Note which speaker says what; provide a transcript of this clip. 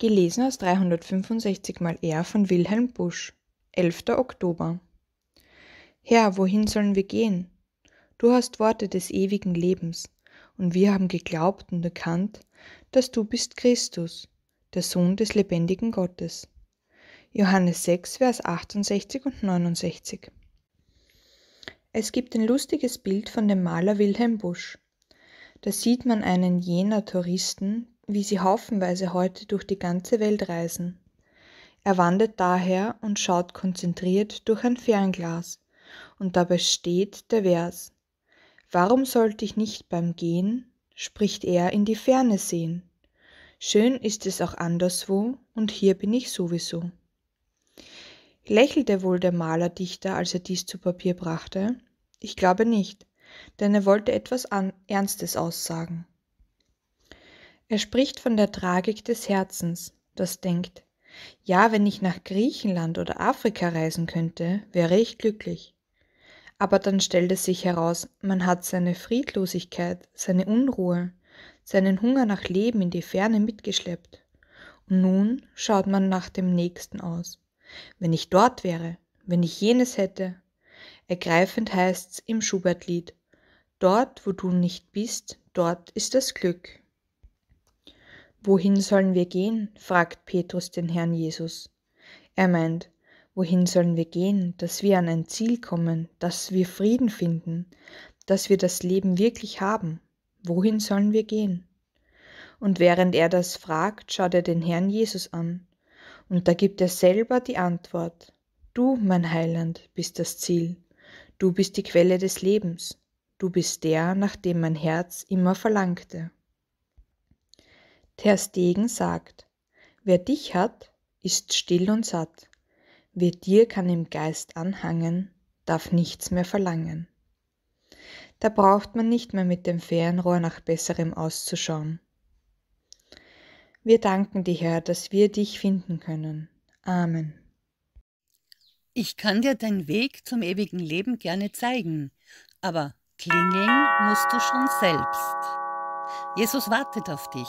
Speaker 1: Gelesen aus 365 mal R von Wilhelm Busch. 11. Oktober. Herr, wohin sollen wir gehen? Du hast Worte des ewigen Lebens, und wir haben geglaubt und erkannt, dass du bist Christus, der Sohn des lebendigen Gottes. Johannes 6, Vers 68 und 69. Es gibt ein lustiges Bild von dem Maler Wilhelm Busch. Da sieht man einen jener Touristen, wie sie haufenweise heute durch die ganze Welt reisen. Er wandert daher und schaut konzentriert durch ein Fernglas, und dabei steht der Vers Warum sollte ich nicht beim Gehen, spricht er, in die Ferne sehen? Schön ist es auch anderswo, und hier bin ich sowieso. Lächelte wohl der Malerdichter, als er dies zu Papier brachte? Ich glaube nicht, denn er wollte etwas An Ernstes aussagen. Er spricht von der Tragik des Herzens, das denkt, ja, wenn ich nach Griechenland oder Afrika reisen könnte, wäre ich glücklich. Aber dann stellt es sich heraus, man hat seine Friedlosigkeit, seine Unruhe, seinen Hunger nach Leben in die Ferne mitgeschleppt. Und nun schaut man nach dem Nächsten aus. Wenn ich dort wäre, wenn ich jenes hätte. Ergreifend heißt's im Schubertlied, dort, wo du nicht bist, dort ist das Glück. Wohin sollen wir gehen? fragt Petrus den Herrn Jesus. Er meint, wohin sollen wir gehen, dass wir an ein Ziel kommen, dass wir Frieden finden, dass wir das Leben wirklich haben? Wohin sollen wir gehen? Und während er das fragt, schaut er den Herrn Jesus an. Und da gibt er selber die Antwort. Du, mein Heiland, bist das Ziel. Du bist die Quelle des Lebens. Du bist der, nach dem mein Herz immer verlangte. Ter Stegen sagt, wer dich hat, ist still und satt. Wer dir kann im Geist anhangen, darf nichts mehr verlangen. Da braucht man nicht mehr mit dem Fernrohr nach Besserem auszuschauen. Wir danken dir, Herr, dass wir dich finden können. Amen. Ich
Speaker 2: kann dir deinen Weg zum ewigen Leben gerne zeigen, aber klingeln musst du schon selbst. Jesus wartet auf dich.